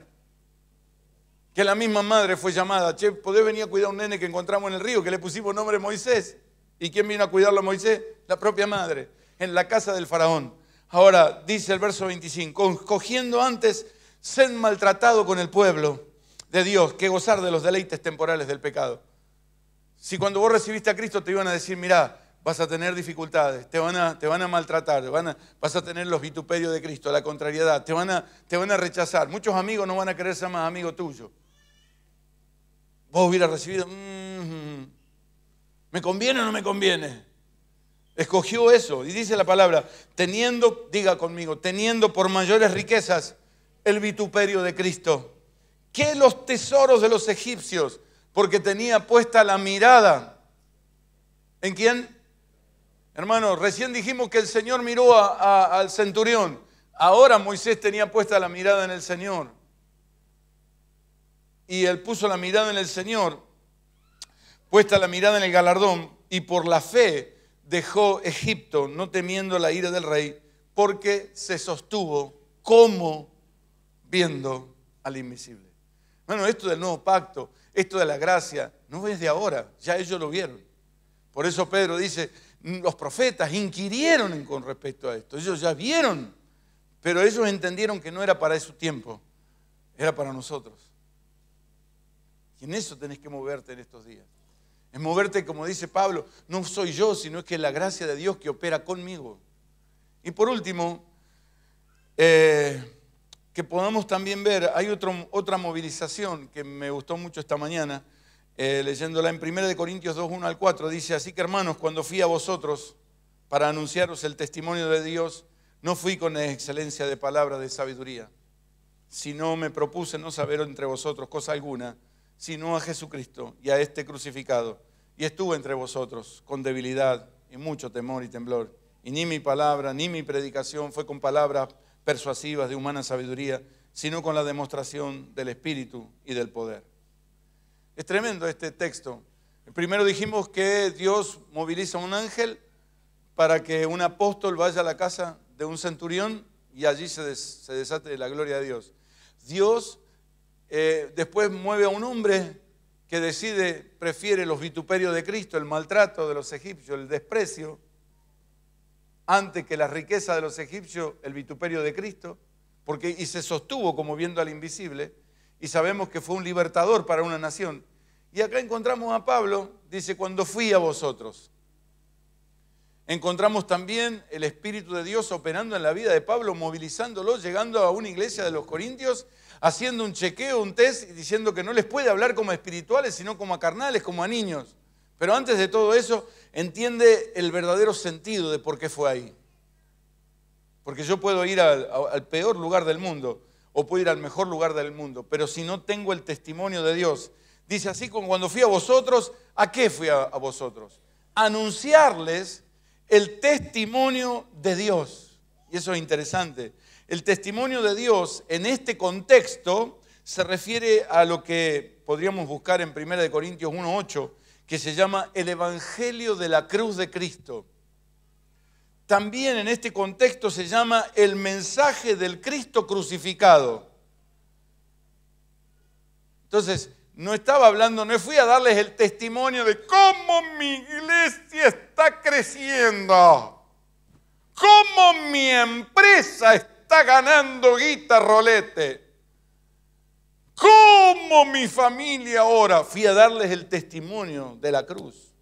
Que la misma madre fue llamada, che, ¿podés venir a cuidar a un nene que encontramos en el río, que le pusimos nombre Moisés? ¿Y quién vino a cuidarlo a Moisés? La propia madre, en la casa del faraón. Ahora, dice el verso 25, cogiendo antes, ser maltratado con el pueblo de Dios, que gozar de los deleites temporales del pecado. Si cuando vos recibiste a Cristo te iban a decir, mirá, vas a tener dificultades, te van a, te van a maltratar, van vas a tener los vituperios de Cristo, la contrariedad, te van, a, te van a rechazar. Muchos amigos no van a querer ser más amigos tuyos. Vos hubieras recibido, mm-hmm. ¿me conviene o no me conviene? Escogió eso y dice la palabra, teniendo, diga conmigo, teniendo por mayores riquezas el vituperio de Cristo que los tesoros de los egipcios, porque tenía puesta la mirada. ¿En quién? Hermanos, recién dijimos que el Señor miró al centurión. Ahora Moisés tenía puesta la mirada en el Señor. Y él puso la mirada en el Señor, puesta la mirada en el galardón, y por la fe dejó Egipto, no temiendo la ira del rey, porque se sostuvo como viendo al invisible. Bueno, esto del nuevo pacto, esto de la gracia, no es de ahora, ya ellos lo vieron. Por eso Pedro dice, los profetas inquirieron con respecto a esto. Ellos ya vieron, pero ellos entendieron que no era para su tiempo, era para nosotros. Y en eso tenés que moverte en estos días. Es moverte, como dice Pablo, no soy yo, sino es que es la gracia de Dios que opera conmigo. Y por último, eh, que podamos también ver, hay otra movilización que me gustó mucho esta mañana, eh, leyéndola en 1 Corintios 2, 1 al 4, dice, así que hermanos, cuando fui a vosotros para anunciaros el testimonio de Dios, no fui con excelencia de palabra de sabiduría, sino me propuse no saber entre vosotros cosa alguna, sino a Jesucristo y a este crucificado. Y estuve entre vosotros con debilidad y mucho temor y temblor. Y ni mi palabra, ni mi predicación fue con palabras persuasivas de humana sabiduría, sino con la demostración del Espíritu y del poder es tremendo este texto. Primero dijimos que Dios moviliza a un ángel para que un apóstol vaya a la casa de un centurión y allí se, desate la gloria de Dios. Dios eh, después mueve a un hombre que decide, prefiere los vituperios de Cristo, el maltrato de los egipcios, el desprecio, antes que la riqueza de los egipcios, el vituperio de Cristo, porque y se sostuvo como viendo al invisible, y sabemos que fue un libertador para una nación. Y acá encontramos a Pablo, dice, cuando fui a vosotros. Encontramos también el Espíritu de Dios operando en la vida de Pablo, movilizándolo, llegando a una iglesia de los Corintios, haciendo un chequeo, un test, diciendo que no les puede hablar como a espirituales, sino como a carnales, como a niños. Pero antes de todo eso, entiende el verdadero sentido de por qué fue ahí. Porque yo puedo ir al peor lugar del mundo o puedo ir al mejor lugar del mundo, pero si no tengo el testimonio de Dios, Dice así, cuando fui a vosotros, ¿a qué fui a, a vosotros? Anunciarles el testimonio de Dios. Y eso es interesante. El testimonio de Dios en este contexto se refiere a lo que podríamos buscar en 1 Corintios 1.8, que se llama el Evangelio de la Cruz de Cristo. También en este contexto se llama el mensaje del Cristo crucificado. Entonces, no estaba hablando, no fui a darles el testimonio de cómo mi iglesia está creciendo, cómo mi empresa está ganando guita rolete, cómo mi familia ahora. Fui a darles el testimonio de la cruz,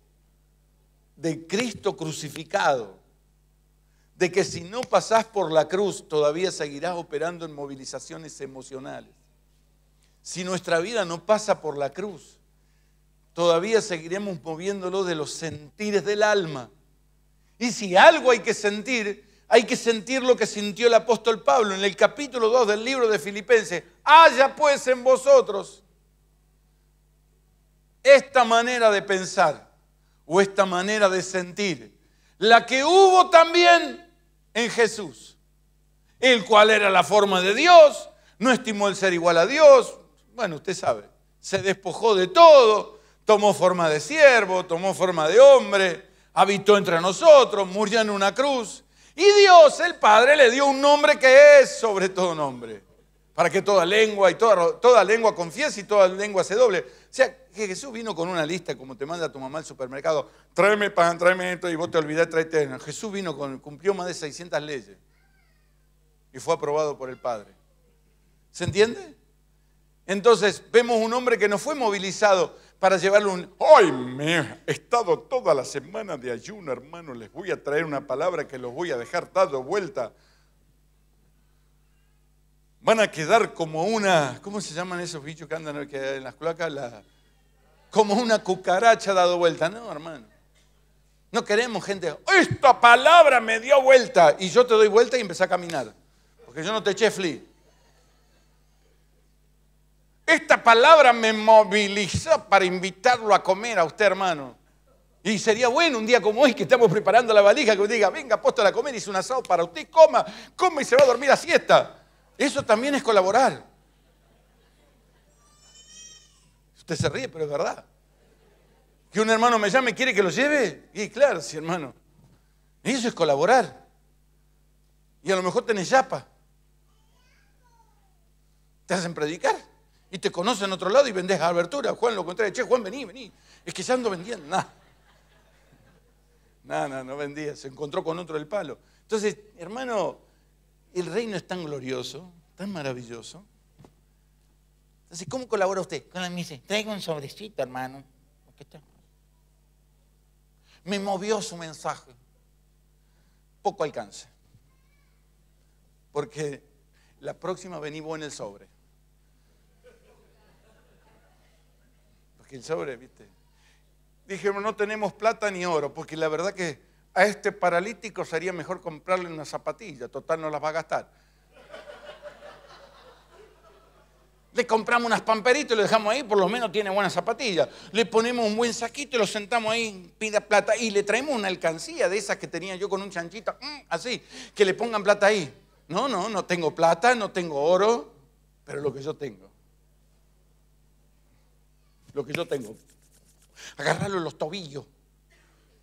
de Cristo crucificado, de que si no pasás por la cruz todavía seguirás operando en movilizaciones emocionales si nuestra vida no pasa por la cruz. Todavía seguiremos moviéndolo de los sentires del alma. Y si algo hay que sentir, hay que sentir lo que sintió el apóstol Pablo en el capítulo 2 del libro de Filipenses. Haya pues en vosotros esta manera de pensar o esta manera de sentir, la que hubo también en Jesús, el cual era la forma de Dios, no estimó el ser igual a Dios, bueno, usted sabe, se despojó de todo, tomó forma de siervo, tomó forma de hombre, habitó entre nosotros, murió en una cruz. Y Dios, el Padre, le dio un nombre que es sobre todo nombre, para que toda lengua y toda, lengua confiese y toda lengua se doble. O sea, que Jesús vino con una lista, como te manda tu mamá al supermercado, tráeme pan, tráeme esto, y vos te olvidás, tráete. Jesús vino con, cumplió más de 600 leyes y fue aprobado por el Padre. ¿Se entiende? Entonces vemos un hombre que no fue movilizado para llevarle un, ¡ay, me he estado toda la semana de ayuno, hermano! Les voy a traer una palabra que los voy a dejar dado vuelta. Van a quedar como una, ¿cómo se llaman esos bichos que andan en las cloacas? como una cucaracha dado vuelta. No, hermano. No queremos gente, esta palabra me dio vuelta y yo te doy vuelta y empecé a caminar. Porque yo no te eché flea. Esta palabra me movilizó para invitarlo a comer a usted, hermano. Y sería bueno un día como hoy que estamos preparando la valija que diga, venga, apóstol a comer, hice un asado para usted, coma, coma y se va a dormir a siesta. Eso también es colaborar. Usted se ríe, pero es verdad. Que un hermano me llame, y quiere que lo lleve. Y claro, sí, hermano. Eso es colaborar. Y a lo mejor tenés yapa. Te hacen predicar. Y te conoce en otro lado y vendes a abertura. Juan lo contrario. Che, Juan, vení, vení. Es que ya ando vendiendo. Nada. Nada, no, no vendía. Se encontró con otro del palo. Entonces, hermano, el reino es tan glorioso, tan maravilloso. Entonces, ¿cómo colabora usted? Con me dice, Traigo un sobrecito, hermano. ¿Qué está. Me movió su mensaje. Poco alcance. Porque la próxima vení vos en el sobre. el sobre, ¿viste? Dijimos, no tenemos plata ni oro, porque la verdad que a este paralítico sería mejor comprarle una zapatilla, total no las va a gastar. Le compramos unas pamperitas y lo dejamos ahí, por lo menos tiene buenas zapatillas. Le ponemos un buen saquito y lo sentamos ahí, pida plata. Y le traemos una alcancía de esas que tenía yo con un chanchito, mm, así, que le pongan plata ahí. No, no, no tengo plata, no tengo oro, pero lo que yo tengo lo que yo tengo. Agarrarlo en los tobillos.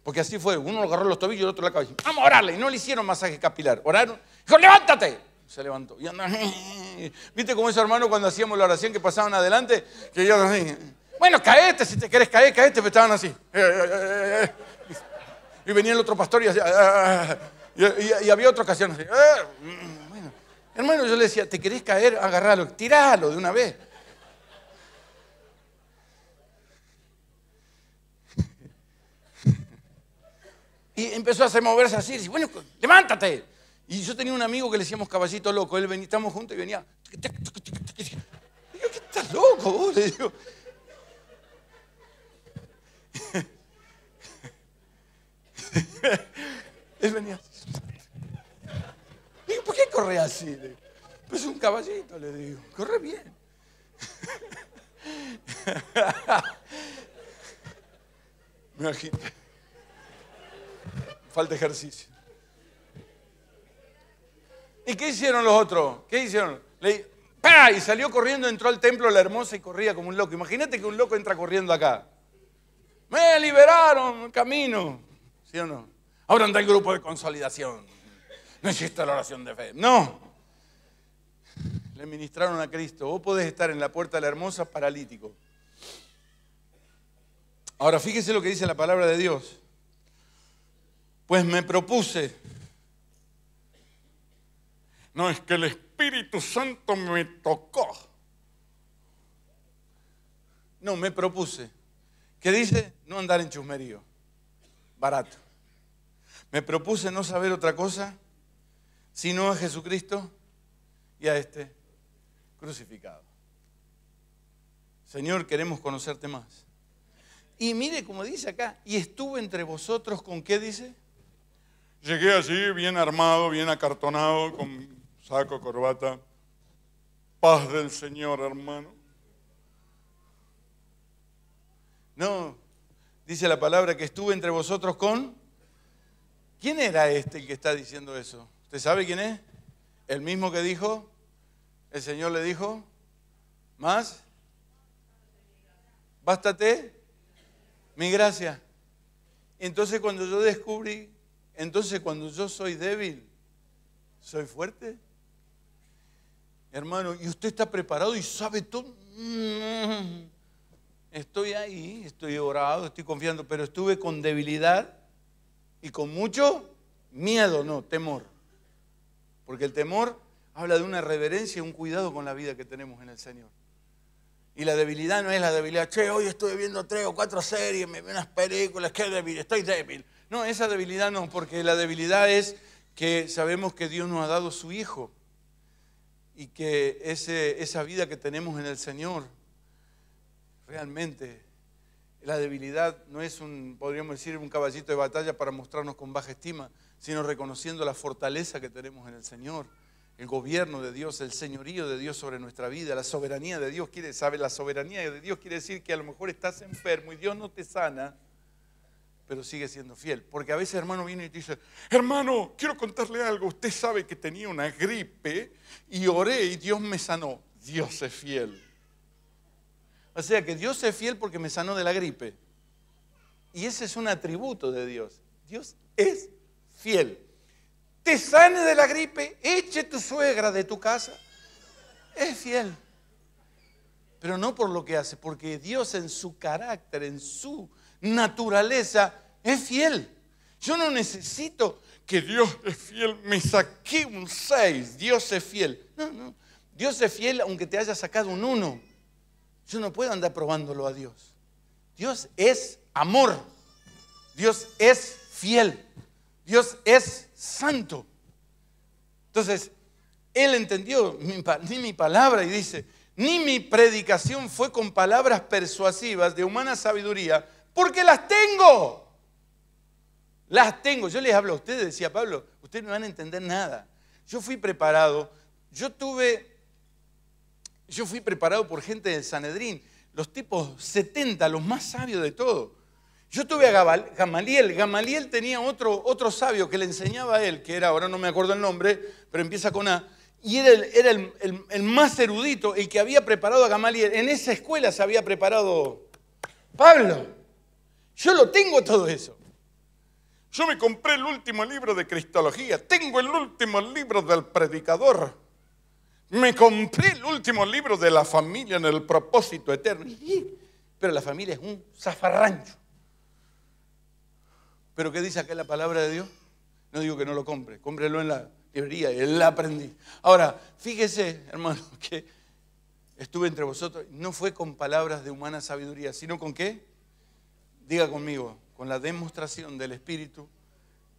Porque así fue, uno lo agarró los tobillos y el otro la cabeza. Vamos a orarle. Y no le hicieron masaje capilar. Oraron. Dijo, levántate. Se levantó. Y anda. ¿Viste como esos hermano cuando hacíamos la oración que pasaban adelante? Que yo dije, Bueno, caete, si te querés caer, caete. Pero estaban así. Eh, eh, eh, y venía el otro pastor y hacía. Ah, ah, ah". Y, había otra ocasión así. Mm, mm, hermano, yo le decía, ¿te querés caer? Agarralo, tiralo de una vez. Y empezó a hacer moverse así. bueno, pues, levántate. Y yo tenía un amigo que le decíamos caballito loco. Él venía, estamos juntos y venía. Digo, ¿qué estás loco Le digo. Él venía. Digo, ¿por qué corre así? Pues un caballito, le digo. Corre bien. Me Falta ejercicio. ¿Y qué hicieron los otros? ¿Qué hicieron? Y salió corriendo, entró al templo la hermosa y corría como un loco. Imagínate que un loco entra corriendo acá. Me liberaron, camino. ¿Sí o no? Ahora anda el grupo de consolidación. No existe la oración de fe. No. Le ministraron a Cristo. Vos podés estar en la puerta de la hermosa paralítico. Ahora fíjese lo que dice la palabra de Dios. Pues me propuse. No es que el Espíritu Santo me tocó. No, me propuse. ¿Qué dice? No andar en chusmerío. Barato. Me propuse no saber otra cosa sino a Jesucristo y a este crucificado. Señor, queremos conocerte más. Y mire como dice acá, y estuve entre vosotros con qué dice? Llegué allí bien armado, bien acartonado, con saco, corbata. Paz del Señor, hermano. No, dice la palabra que estuve entre vosotros con... ¿Quién era este el que está diciendo eso? ¿Usted sabe quién es? El mismo que dijo, el Señor le dijo, más, bástate mi gracia. Entonces cuando yo descubrí entonces cuando yo soy débil, ¿soy fuerte? Hermano, y usted está preparado y sabe todo. Mm, estoy ahí, estoy orado, estoy confiando, pero estuve con debilidad y con mucho miedo, no, temor. Porque el temor habla de una reverencia y un cuidado con la vida que tenemos en el Señor. Y la debilidad no es la debilidad, che, hoy estuve viendo tres o cuatro series, me vi unas películas, qué débil, estoy débil. No, esa debilidad no, porque la debilidad es que sabemos que Dios nos ha dado su Hijo y que ese, esa vida que tenemos en el Señor, realmente la debilidad no es un, podríamos decir, un caballito de batalla para mostrarnos con baja estima, sino reconociendo la fortaleza que tenemos en el Señor, el gobierno de Dios, el señorío de Dios sobre nuestra vida, la soberanía de Dios quiere, saber la soberanía de Dios quiere decir que a lo mejor estás enfermo y Dios no te sana pero sigue siendo fiel. Porque a veces hermano viene y te dice, hermano, quiero contarle algo, usted sabe que tenía una gripe y oré y Dios me sanó. Dios es fiel. O sea que Dios es fiel porque me sanó de la gripe. Y ese es un atributo de Dios. Dios es fiel. Te sane de la gripe, eche tu suegra de tu casa. Es fiel. Pero no por lo que hace, porque Dios en su carácter, en su naturaleza es fiel. Yo no necesito que Dios es fiel, me saqué un 6, Dios es fiel. No, no, Dios es fiel aunque te haya sacado un 1. Yo no puedo andar probándolo a Dios. Dios es amor, Dios es fiel, Dios es santo. Entonces, él entendió ni mi palabra y dice, ni mi predicación fue con palabras persuasivas de humana sabiduría, porque las tengo. Las tengo. Yo les hablo a ustedes, decía Pablo, ustedes no van a entender nada. Yo fui preparado, yo tuve, yo fui preparado por gente del Sanedrín, los tipos 70, los más sabios de todo. Yo tuve a Gamaliel. Gamaliel tenía otro, otro sabio que le enseñaba a él, que era, ahora no me acuerdo el nombre, pero empieza con A, y era, el, más erudito, el que había preparado a Gamaliel. En esa escuela se había preparado Pablo. Yo lo tengo todo eso. Yo me compré el último libro de Cristología, tengo el último libro del predicador, me compré el último libro de la familia en el propósito eterno. Pero la familia es un zafarrancho. ¿Pero qué dice acá la palabra de Dios? No digo que no lo compre, cómprelo en la librería, él la aprendí. Ahora, fíjese, hermano, que estuve entre vosotros, no fue con palabras de humana sabiduría, sino con qué? Diga conmigo, con la demostración del Espíritu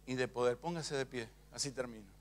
y de poder. Póngase de pie, así termino.